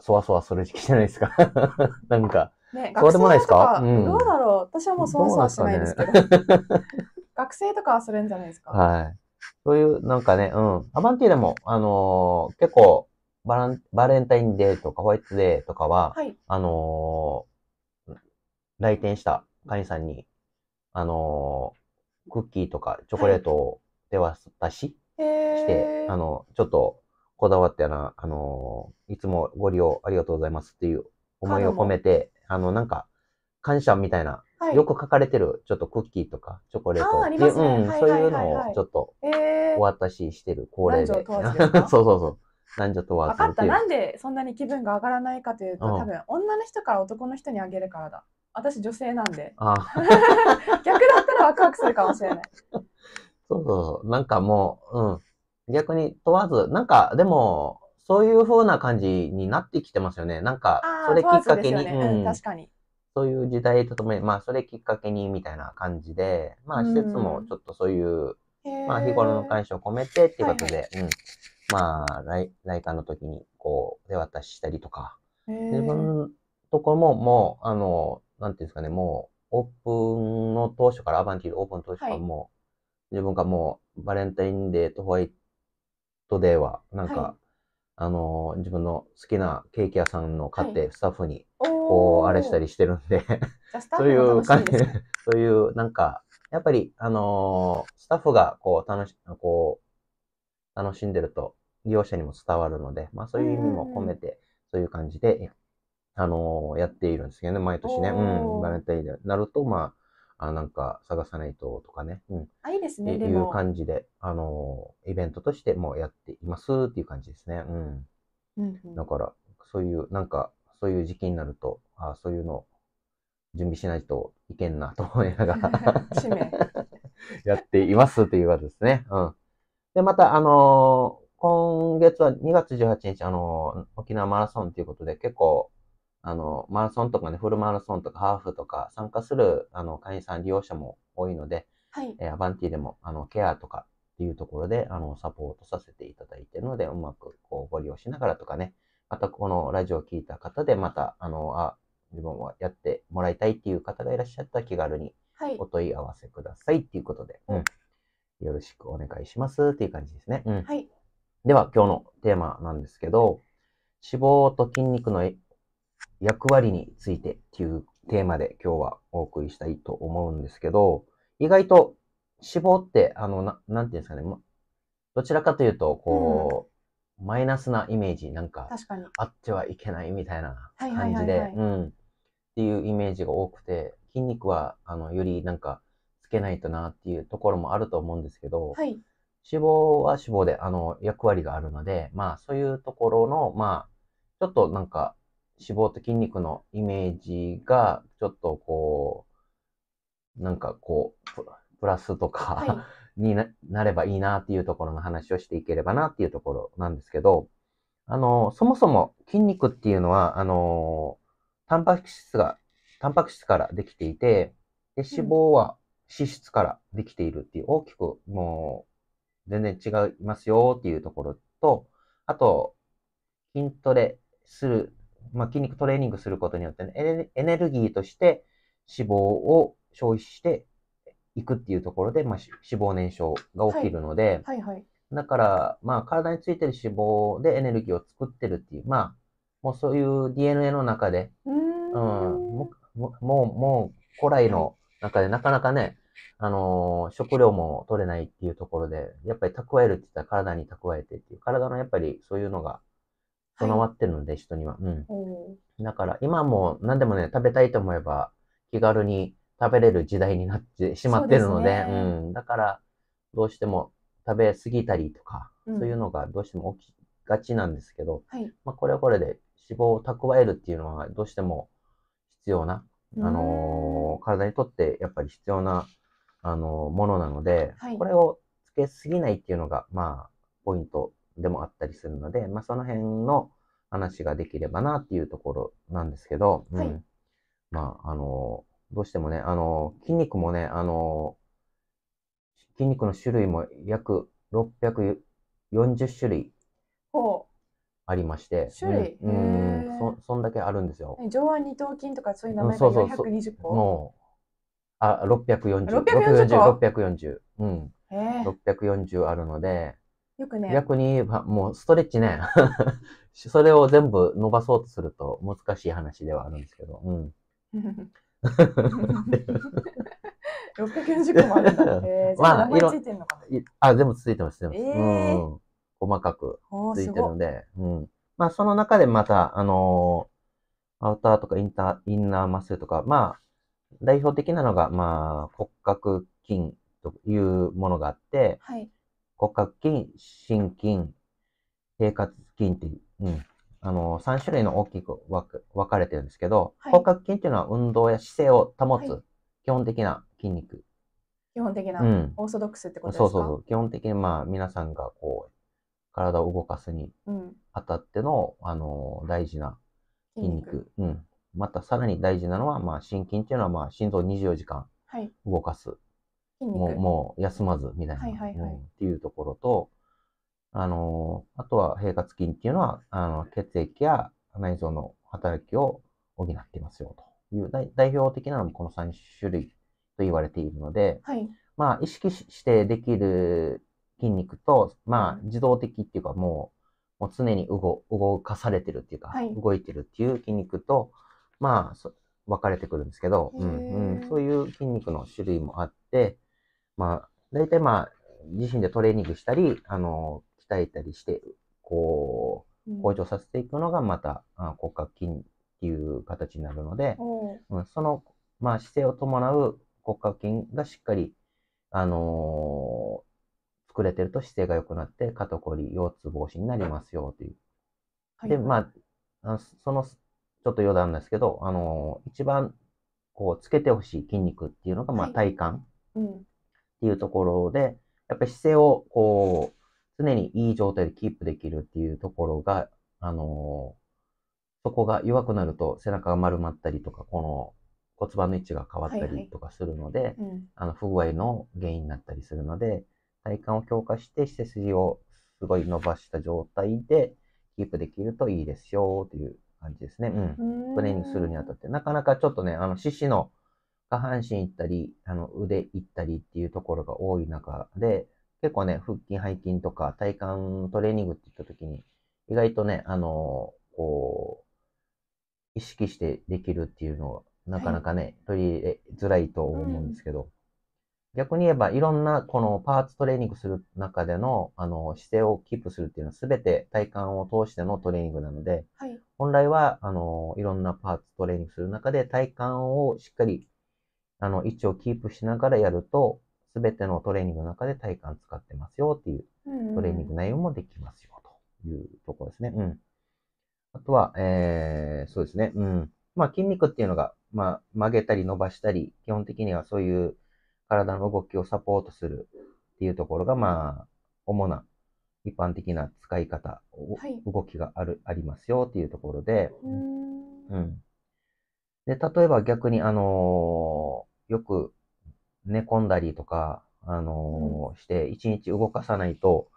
そわそわする時期じゃないですか。なんか。ね、そうでもないですか、うん、どうだろう私はもうそわそわしないですけど。どね、学生とかはするんじゃないですか。はい。そういう、なんかね、うん。アバンティーでも、あのー、結構バラン、バレンタインデーとかホワイトデーとかは、はい、あのー、来店した会員さんに、あのー、クッキーとかチョコレートを手渡し、はい、して、あの、ちょっとこだわってな、あのー、いつもご利用ありがとうございますっていう思いを込めて、あの、なんか、感謝みたいな、はい、よく書かれてる、ちょっとクッキーとかチョコレートっう、ねうんはいはいはいはい、そういうのをちょっとお渡ししてる恒例で。えー、そうそうそう。男女問わず。分かった。なんでそんなに気分が上がらないかというと、うん、多分女の人から男の人にあげるからだ。私女性なんで。ああ 逆だったらワクワクするかもしれない。そうそうそう。なんかもう、うん。逆に問わず、なんかでも、そういう風な感じになってきてますよね。なんか、それきっかけに、ねうん確かに。そういう時代とともに、まあ、それきっかけにみたいな感じで、まあ、施設もちょっとそういう、うまあ、日頃の感謝を込めてっていうことで、はいはい、うん。まあ、来、来館の時に、こう、手渡ししたりとか、自分のところも、もう、あの、なんていうんですかね、もう、オープンの当初から、アバンティーオープン当初からもう、はい、自分がもう、バレンタインデーとホワイトトでは、なんか、はい、あの、自分の好きなケーキ屋さんの買って、スタッフに、こう、あれしたりしてるんで、そういう感じ、そういう、なんか、やっぱり、あのー、スタッフが、こう、楽し、こう、楽しんでると、利用者にも伝わるので、まあ、そういう意味も込めて、そういう感じで、あのー、やっているんですけどね、毎年ね。うん、バレンタインになると、まあ、あなんか探さないととかね、うん、あいいですね、っていう感じで、あのイベントとしてもやっていますっていう感じですね。うん。うんうん、だから、そういう、なんか、そういう時期になると、あそういうの準備しないといけんなと思いながら やっていますというわけですね。うん。で、また、あのー、今月は2月18日、あのー、沖縄マラソンということで、結構、あの、マラソンとかね、フルマラソンとかハーフとか参加するあの会員さん、利用者も多いので、はい、えー、アバンティでもあのケアとかっていうところであのサポートさせていただいているので、うまくこうご利用しながらとかね、またこのラジオを聞いた方で、また、あの、あ、自分はやってもらいたいっていう方がいらっしゃったら気軽にお問い合わせくださいっていうことで、はい、うん、よろしくお願いしますっていう感じですね。うん、はい。では今日のテーマなんですけど、脂肪と筋肉の役割についてっていうテーマで今日はお送りしたいと思うんですけど、意外と脂肪って、あの、ななんていうんですかね、どちらかというと、こう、うん、マイナスなイメージ、なんかあってはいけないみたいな感じで、うん、っていうイメージが多くて、筋肉は、あの、よりなんか、つけないとなっていうところもあると思うんですけど、はい、脂肪は脂肪で、あの、役割があるので、まあ、そういうところの、まあ、ちょっとなんか、脂肪と筋肉のイメージが、ちょっとこう、なんかこう、プラスとか にななればいいなっていうところの話をしていければなっていうところなんですけど、あの、そもそも筋肉っていうのは、あの、タンパク質が、タンパク質からできていて、で脂肪は脂質からできているっていう、大きくもう全然違いますよっていうところと、あと、筋トレするまあ、筋肉トレーニングすることによって、ね、エネルギーとして脂肪を消費していくっていうところで、まあ、脂肪燃焼が起きるので、はいはいはい、だから、まあ、体についてる脂肪でエネルギーを作ってるっていう、まあ、もうそういう DNA の中で、うん、もう、もう古来の中でなかなかね、あのー、食料も取れないっていうところで、やっぱり蓄えるって言ったら体に蓄えてっていう、体のやっぱりそういうのが備わってるので、人には。うん。だから、今も何でもね、食べたいと思えば、気軽に食べれる時代になってしまってるので、うでね、うん。だから、どうしても食べ過ぎたりとか、うん、そういうのがどうしても起きがちなんですけど、はい、まあ、これはこれで脂肪を蓄えるっていうのは、どうしても必要な、あのー、体にとってやっぱり必要な、あのー、ものなので、はい、これをつけすぎないっていうのが、まあ、ポイントでもあったりするので、まあ、その辺の話ができればなっていうところなんですけど、うん、まあ、あの、どうしてもね、あの、筋肉もね、あの、筋肉の種類も約640種類ありまして、種類、うん、うんそそんだけあるんですよ。上腕二頭筋とかそういう名前が420個もう、あ、640。640?640。640, 640, 640うん。640あるので、よくね。逆に言えば、もうストレッチね、それを全部伸ばそうとすると難しい話ではあるんですけど、うん。4 0個もあるんだって。まあ、色ついてのかなあ、全部ついてます、全部。えー、うん。細かくついてるので、うん。まあ、その中でまた、あのー、アウターとかインター、インナーマッスルとか、まあ、代表的なのが、まあ、骨格筋というものがあって、はい、骨格筋、心筋、平滑筋って、いうん、あの3種類の大きく分かれてるんですけど、はい、骨格筋っていうのは運動や姿勢を保つ基本的な筋肉。はい、基本的な、うん、オーソドックスってことですかそうそうそう。基本的にまあ皆さんがこう体を動かすにあたっての、うん、あの大事な筋肉うん、またさらに大事なのは、まあ、心筋っていうのは、まあ、心臓24時間動かすもうもう休まずみたいな、はいはいはい、っていうところと、あのあとは平滑筋っていうのはあの血液や内臓の働きを補っていますよという代表的なのもこの3種類と言われているので、はい、まあ意識してできる筋肉と、まあ、自動的っていうかもうもう常に動動かされてるっていうか、はい、動いてるっていう筋肉と、まあ、分かれてくるんですけど、うんうん、そういう筋肉の種類もあって、まあ、大体まあ、自身でトレーニングしたり、あの、鍛えたりして、こう、向上させていくのがまた、あ骨格筋っていう形になるので、うん、その、まあ、姿勢を伴う骨格筋がしっかり、あのー、作れてると姿勢が良くなって、肩こり、腰痛防止になりますよ、という。はい、で、まあ、その、ちょっと余談ですけど、あのー、一番、こう、つけてほしい筋肉っていうのが、まあ、体幹。はいうんっていうところで、やっぱり姿勢をこう、常にいい状態でキープできるっていうところが、あのー、そこが弱くなると背中が丸まったりとか、この骨盤の位置が変わったりとかするので、はいはいうん、あの不具合の原因になったりするので、体幹を強化して背筋をすごい伸ばした状態でキープできるといいですよっていう感じですね。うん。トレーニングするにあたって。なかなかちょっとね、あの、獅子の下半身行ったり、あの腕行ったりっていうところが多い中で、結構ね、腹筋、背筋とか体幹トレーニングって言った時に、意外とね、あのー、こう、意識してできるっていうのは、なかなかね、取り入れづらいと思うんですけど、うん、逆に言えば、いろんなこのパーツトレーニングする中での、あの、姿勢をキープするっていうのは、すべて体幹を通してのトレーニングなので、はい、本来は、あの、いろんなパーツトレーニングする中で、体幹をしっかりあの、位置をキープしながらやると、すべてのトレーニングの中で体幹使ってますよっていう、トレーニング内容もできますよというところですね。うん。あとは、えー、そうですね。うん。まあ、筋肉っていうのが、まあ、曲げたり伸ばしたり、基本的にはそういう体の動きをサポートするっていうところが、まあ、主な一般的な使い方、はい、動きがある、ありますよっていうところで、うん。で、例えば逆に、あのーよく寝込んだりとか、あのーうん、して、一日動かさないと、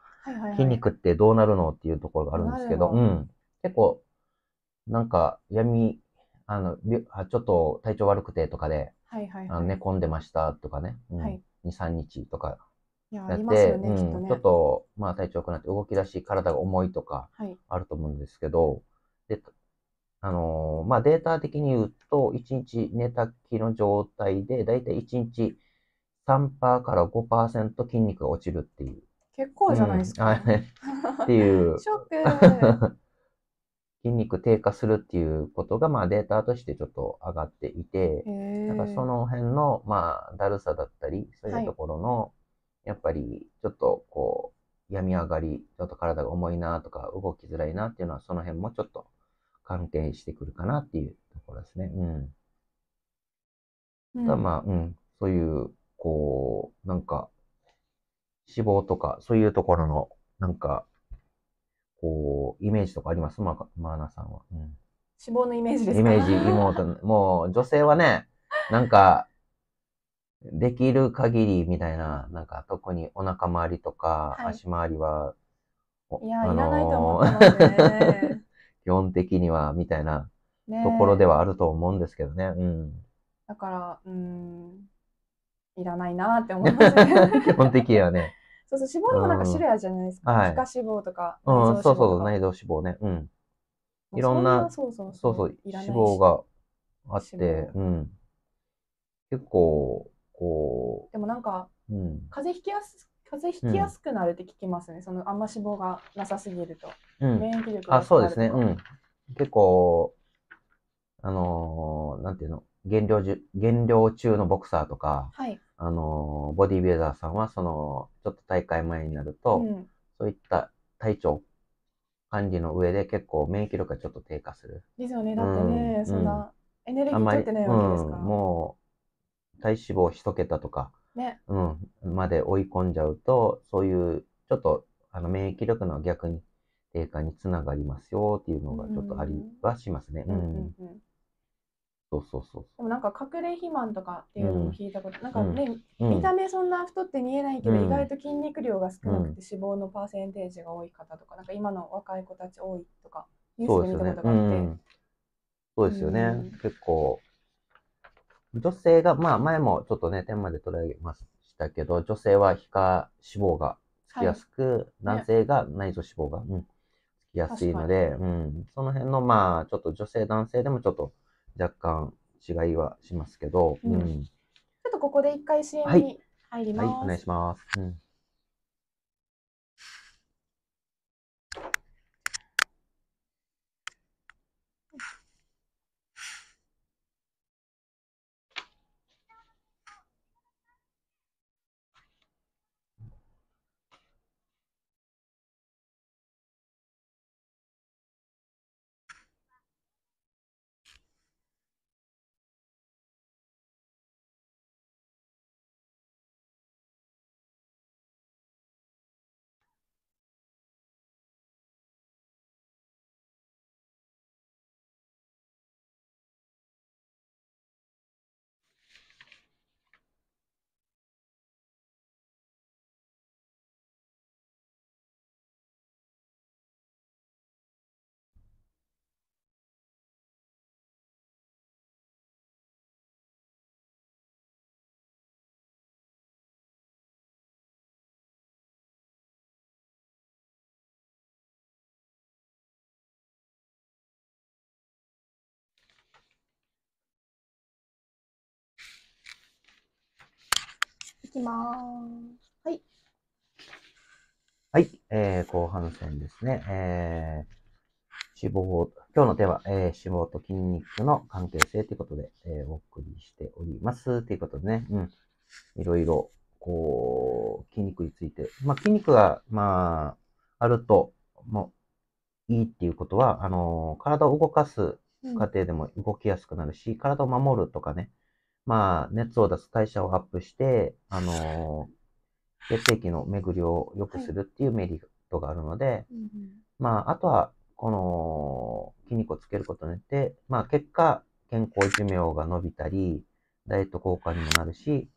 筋肉ってどうなるのっていうところがあるんですけど、うん。結構、なんか、闇、あの、ちょっと体調悪くてとかで、はいはいはい、寝込んでましたとかね、うんはい、2、3日とかやって、ちょっと、まあ、体調良くなって動き出し、体が重いとか、あると思うんですけど、はい、で、あのー、まあ、データ的に言うと、1日寝たきの状態で、だいたい1日3%から5%筋肉が落ちるっていう。結構じゃないですか。うん、っていう。ショック。筋肉低下するっていうことが、まあ、データとしてちょっと上がっていて、かその辺の、まあ、だるさだったり、そういうところの、はい、やっぱりちょっとこう、病み上がり、ちょっと体が重いなとか、動きづらいなっていうのは、その辺もちょっと関係してくるかなっていうところですね。うん。ただまあ、うん、そういう、こう、なんか、脂肪とか、そういうところの、なんか、こう、イメージとかありますまあ、マーナさんは。うん。のイメージですかイメージ、妹、もう、女性はね、なんか、できる限りみたいな、なんか特にお腹周りとか、足周りは、いや、いらないと思基本的には、みたいなところではあると思うんですけどね。うん。だから、うん、いらないなって思いますね。基本的にはね。そうそう、脂肪にもなんか種類あるじゃないですか。うん、皮下脂肪とか。うん、そうそうそう、内臓脂肪ね。うん。いろんな、そうそう脂肪があって、うん。結構、こう。でもなんか、うん、風邪ひきやす風邪ひきやすくなるって聞きますね、うん、そのあんま脂肪がなさすぎると、うん、免疫力があそうですね、うん、結構あのー、なんていうの減量じ減量中のボクサーとか、はい、あのー、ボディービルダーさんはそのちょっと大会前になると、うん、そういった体調管理の上で結構免疫力がちょっと低下するですよねだってね、そんなエネルギー取ってないわけですから、もう体脂肪一桁とかねうん、まで追い込んじゃうと、そういうちょっとあの免疫力の逆に低下につながりますよっていうのがちょっとありはしますね。うん、うんうんそうそうそう。でもなんか隠れ肥満とかっていうのも聞いたこと、うん、なんかね、うん、見た目そんな太って見えないけど、うん、意外と筋肉量が少なくて脂肪のパーセンテージが多い方とか、なんか今の若い子たち多いとか、ニュースで見たことがあって。そうですよね。結構女性が、まあ前もちょっとね、テーマで取り上げましたけど、女性は皮下脂肪がつきやすく、はい男性が内臓脂肪が、うん、つきやすいので、うん、その辺の、まあちょっと女性、男性でもちょっと若干違いはしますけど、うん、うん、ちょっとここで一回 CM に入ります。はい、はい、お願いします。うんきます。はい。はい、えー、後半戦ですね。えー、脂肪、今日のテーマ、えー、脂肪と筋肉の関係性ということで、えー、お送りしております。ということでね、うん。いろいろ、こう、筋肉について。まあ、筋肉が、まあ、あると、もう、いいっていうことは、あのー、体を動かす過程でも動きやすくなるし、体を守るとかね、まあ、熱を出す代謝をアップして、あのー、血液の巡りを良くするっていうメリットがあるので、はい、まあ、あとは、この筋肉をつけることによって、まあ、結果、健康寿命が伸びたり、ダイエット効果にもなるし、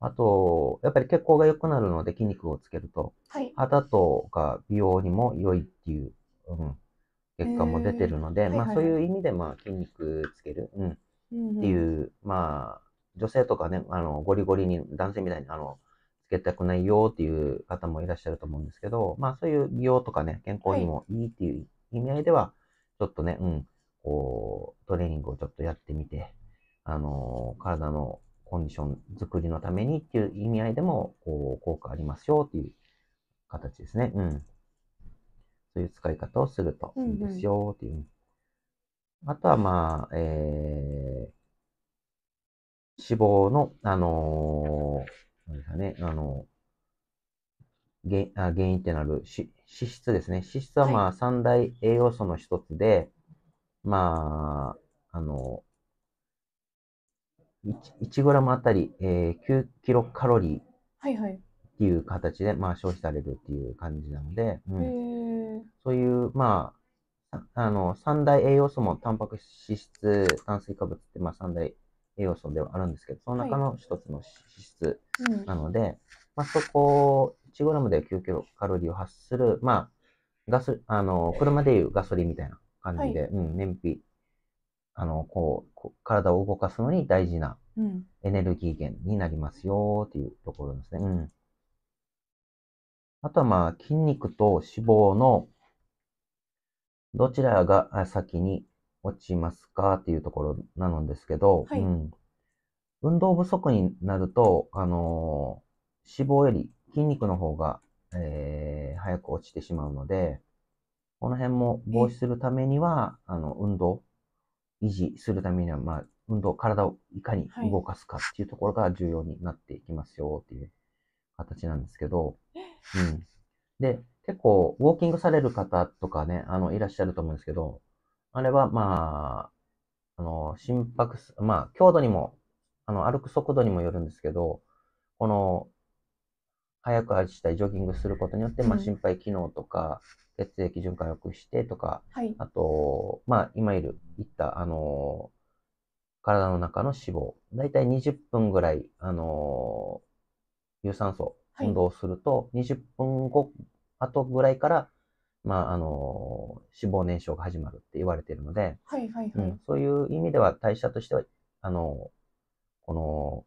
あと、やっぱり血行が良くなるので筋肉をつけると、はい、肌とか美容にも良いっていう、うん、結果も出てるので、まあ、そういう意味で、まあ、筋肉つける、うん、うんうん、っていう、まあ、女性とかね、あの、ゴリゴリに男性みたいに、あの、つけたくないよっていう方もいらっしゃると思うんですけど、まあそういう美容とかね、健康にもいいっていう意味合いでは、ちょっとね、うん、こう、トレーニングをちょっとやってみて、あの、体のコンディション作りのためにっていう意味合いでも、こう、効果ありますよっていう形ですね。うん。そういう使い方をするといいですよっていう。うんうん、あとは、まあ、えー、脂肪の、あのー、ですかね、あのー、原あ原因ってなる脂質ですね。脂質はまあ三大栄養素の一つで、はい、まあ、あのー、1, 1グラムあたり、えー、9キロカロリーっていう形で、はいはい、まあ、消費されるっていう感じなので、うん、そういう、まあ、あの、三大栄養素もタンパク質、脂質、炭水化物って、まあ、三大栄養素ではあるんですけど、その中の一つの脂質なので、はいうん、まあ、そこ 1g で9キロカロリーを発する、まあ、ガス、あの、車でいうガソリンみたいな感じで、はい、うん、燃費、あの、こう、体を動かすのに大事なエネルギー源になりますよっていうところですね。うん。あとは、まあ、筋肉と脂肪のどちらが先に落ちますかっていうところなのですけど、はい、うん、運動不足になると、あのー、脂肪より筋肉の方が、えー、早く落ちてしまうので、この辺も防止するためには、あの、運動、維持するためには、まあ、運動、体をいかに動かすかっていうところが重要になっていきますよっていう形なんですけど、うん。で、結構、ウォーキングされる方とかね、あの、いらっしゃると思うんですけど、あれは、まあ、あの、心拍数、まあ、強度にも、あの、歩く速度にもよるんですけど、この、早く走ったりジョギングすることによって、まあ、心肺機能とか、血液循環を良くしてとか、はい、あと、まあ、今いる、言った、あの、体の中の脂肪、だいたい20分ぐらい、あの、有酸素、運動をすると、はい、20分後、後ぐらいから、まあ、あの脂肪燃焼が始まるって言われているので、はいはいはいうん、そういう意味では代謝としてはあのこの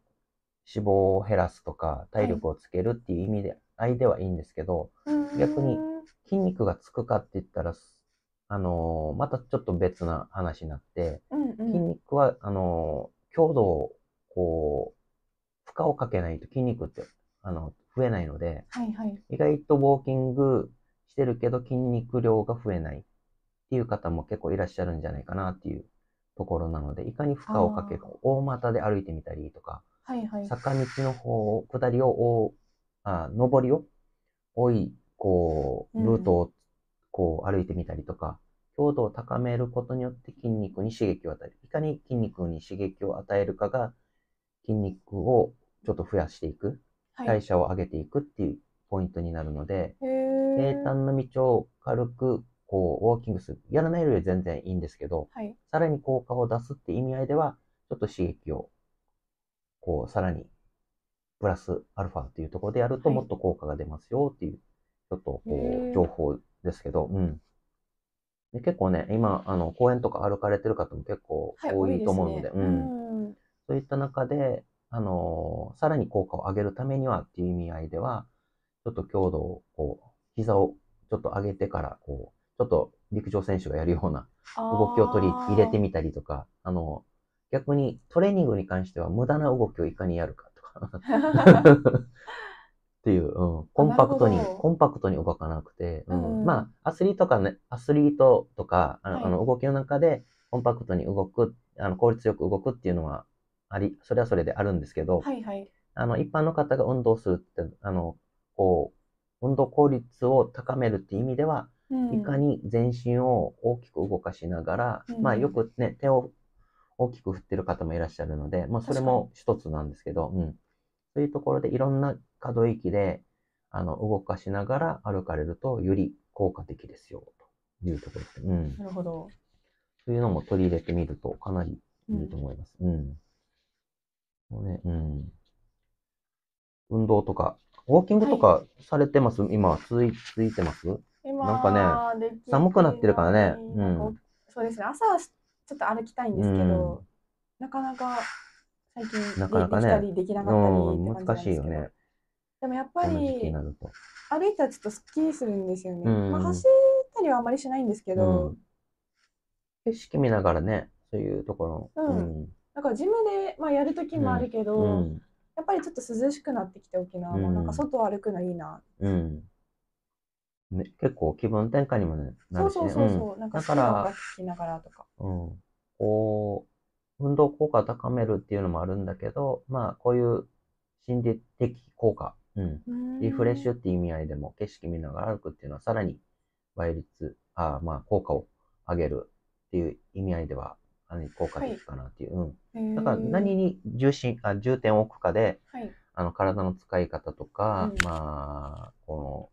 脂肪を減らすとか体力をつけるっていう意味で、はい、ではいいんですけど逆に筋肉がつくかって言ったらあのまたちょっと別な話になって、うんうん、筋肉はあの強度をこう負荷をかけないと筋肉ってあの増えないので、はいはい、意外とウォーキングしてるけど筋肉量が増えないっていう方も結構いらっしゃるんじゃないかなっていうところなので、いかに負荷をかけるか、大股で歩いてみたりとか、はいはい、坂道の方を、下りを、おあ上りを、多い、こう、ルートを、こう、歩いてみたりとか、うん、強度を高めることによって筋肉に刺激を与える。いかに筋肉に刺激を与えるかが、筋肉をちょっと増やしていく、代謝を上げていくっていうポイントになるので、平坦な道を軽くこうウォーキングする。やらないより全然いいんですけど、はい、さらに効果を出すって意味合いでは、ちょっと刺激を、こう、さらに、プラスアルファっていうところでやると、もっと効果が出ますよっていう、ちょっとこう、情報ですけど、うん。で結構ね、今、あの、公園とか歩かれてる方も結構多いと思うので、はいでね、うん、うん。そういった中で、あのー、さらに効果を上げるためにはっていう意味合いでは、ちょっと強度を、こう、膝をちょっと上げてから、こう、ちょっと陸上選手がやるような動きを取り入れてみたりとか、あの、逆にトレーニングに関しては無駄な動きをいかにやるかとか っていう、うん、コンパクトに、コンパクトに動かなくて、うん、うん、まあ、アスリートかね、アスリートとか、あの、はい、あの動きの中でコンパクトに動く、あの効率よく動くっていうのはあり、それはそれであるんですけど、はいはい、あの一般の方が運動するって、あのこう、運動効率を高めるっていう意味では、うん、いかに全身を大きく動かしながら、うん、まあよくね、手を大きく振ってる方もいらっしゃるので、まあそれも一つなんですけど、うん。そういうところでいろんな可動域で、あの、動かしながら歩かれると、より効果的ですよ、というところです。うん。なるほど。そういうのも取り入れてみると、かなりいいと思います。うん。うん、もうね、うん。運動とかウォーキングとかされてます、今、つい、ついてますなんかね、寒くなってるからね。うん、そうですね、朝はちょっと歩きたいんですけど、なかなか最近なかなか、ね、できたりできなかったりって難しいよね。でもやっぱり歩いたらちょっとすっきりするんですよね。まあ、走ったりはあまりしないんですけど、景色見ながらね、そういうところ。うん。だからジムで、まあ、やるときもあるけど、やっぱりちょっと涼しくなってきて沖縄も、うんなんか外を歩くのいいな。うん。ね、結構気分転換にもねなそるうしそうそうそう、なんかだか音楽聴きながらとか。うん。こう、運動効果を高めるっていうのもあるんだけど、まあ、こういう心理的効果、うん。リフレッシュっていう意味合いでも景色見ながら歩くっていうのはさらに倍率、あまあ、効果を上げるっていう意味合いではあの効果的かなっていう、はい、うん、だから何に重心あ重点を置くかで、はい、あの体の使い方とか、うん、まあこ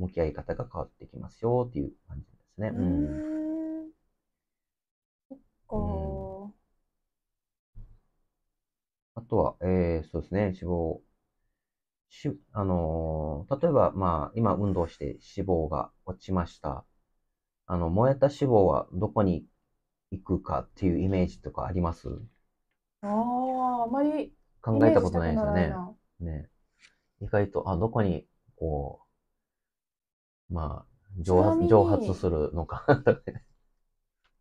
の向き合い方が変わってきますよっていう感じですね。うん、そっか、あとは、えー、そうですね脂肪しあのー、例えば、まあ、今運動して脂肪が落ちました。あの、燃えた脂肪はどこにいくかっていうイメージとかありますああ、あまり考えたことないですよね。ね意外と、あ、どこに、こう、まあ、蒸発蒸発するのか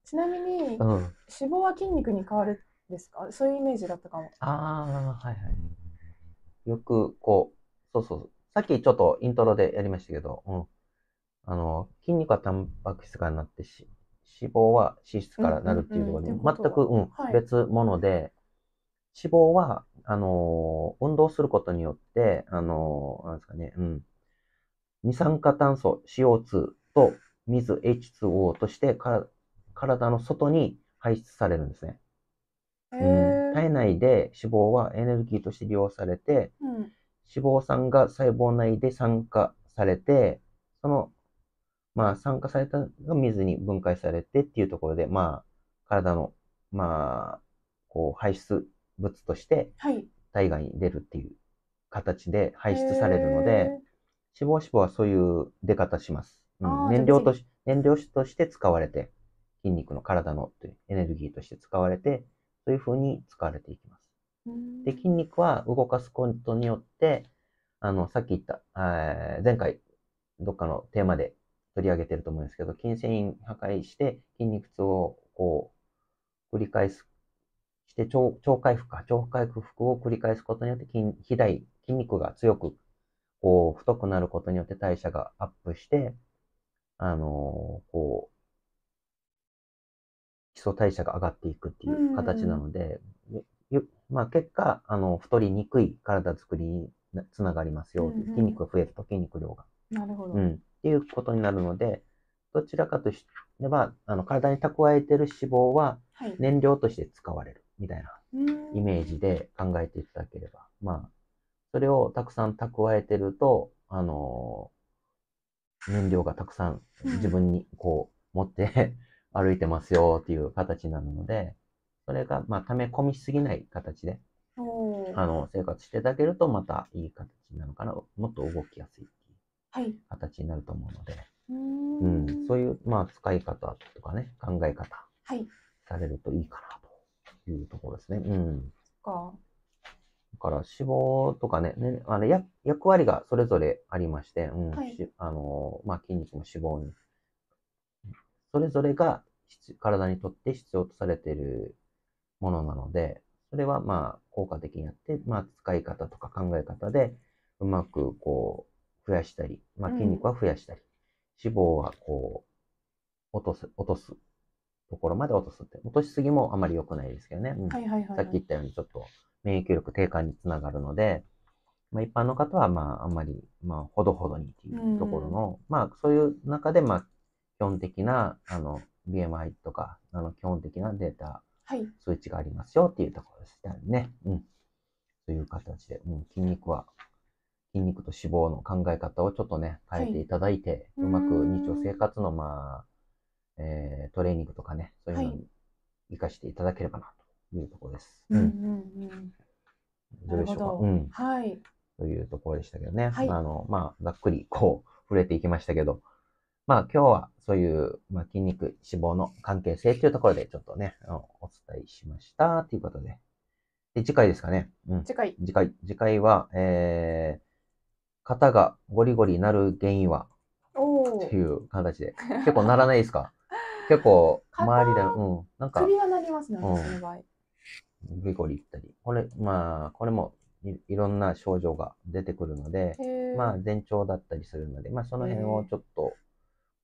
ちなみに、うん、脂肪は筋肉に変わるんですかそういうイメージだったかも。ああ、はいはい。よく、こう、そうそう、さっきちょっとイントロでやりましたけど、うん、あの、筋肉はタンパク質がなってし、脂肪は脂質からなるっていうのは、全く、うん、別物で、脂肪は、あのー、運動することによって、あのー、なんですかね、うん、二酸化炭素 CO2 と水 H2O としてか体の外に排出されるんですね。うん、体内で脂肪はエネルギーとして利用されて、うん、脂肪酸が細胞内で酸化されて、そのまあ、酸化されたが水に分解されてっていうところで、まあ、体の、まあ、こう、排出物として、体外に出るっていう形で排出されるので、はい、脂肪脂肪はそういう出方します。うん、燃料とし、燃料として使われて、筋肉の体のエネルギーとして使われて、そういうふうに使われていきます。で、筋肉は動かすことによって、あの、さっき言った、前回、どっかのテーマで取り上げてると思うんですけど、筋繊維破壊して筋肉痛をこう繰り返す、して超超回復か、超回復を繰り返すことによって筋肥大、筋肉が強く、こう太くなることによって代謝がアップして、あのー、こう、基礎代謝が上がっていくっていう形なので、まあ、結果、あの、太りにくい体作りにつながりますよ、筋肉が増えると筋肉量が。なるほど。うんっていうことになるので、どちらかとしては、あの体に蓄えてる脂肪は燃料として使われるみたいなイメージで考えていただければ、はい、まあ、それをたくさん蓄えてると、あのー、燃料がたくさん自分にこう持って 歩いてますよっていう形になるので、それが、まあ、溜め込みすぎない形で、あの、生活していただけるとまたいい形なのかな、もっと動きやすい形になると思うので、うん、うん、そういう、まあ、使い方とかね、考え方、されるといいかなというところですね。うん。かだから脂肪とかね、ねあの役役割がそれぞれありまして、うん、あのま筋肉も脂肪に、それぞれが体にとって必要とされているものなので、それはまあ効果的にやって、まあ、使い方とか考え方でうまくこう増やしたり、まあ、筋肉は増やしたり、うん、脂肪はこう、落とす、落とすところまで落とすって、落としすぎもあまり良くないですけどね。うん、はいはいはい、さっき言ったようにちょっと免疫力低下につながるので、まあ、一般の方は、まあ、あんまり、まあ、ほどほどにっていうところの、うん、まあ、そういう中で、まあ、基本的な、あの、BMI とか、あの、基本的なデータ、はい、数値がありますよっていうところですね。うん。という形で、うん、筋肉は筋肉と脂肪の考え方をちょっとね、変えていただいて、はい、うまく日常生活の、まあ、えー、トレーニングとかね、そういうのに活かしていただければな、というところです。はい、うんうんうん。どうでしょうか。うん。はい。というところでしたけどね。はい、あの、まあ、ざっくり、こう、触れていきましたけど、まあ、今日はそういう、まあ、筋肉、脂肪の関係性というところで、ちょっとね、お伝えしました、ということで。で、次回ですかね。うん。次回。次回。次回は、えー、型がゴリゴリなる原因はっていう形で。結構ならないですか 結構、周りで、うん。なんか。首がなりますね、私の場合。ゴリゴリいったり。これ、まあ、これもいろんな症状が出てくるので、まあ、前兆だったりするので、まあ、その辺をちょっと、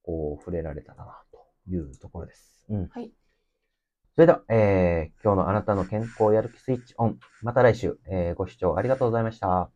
こう、触れられたらな、というところです。うん。はい。それでは、えー、今日のあなたの健康やる気スイッチオン。また来週、えー、ご視聴ありがとうございました。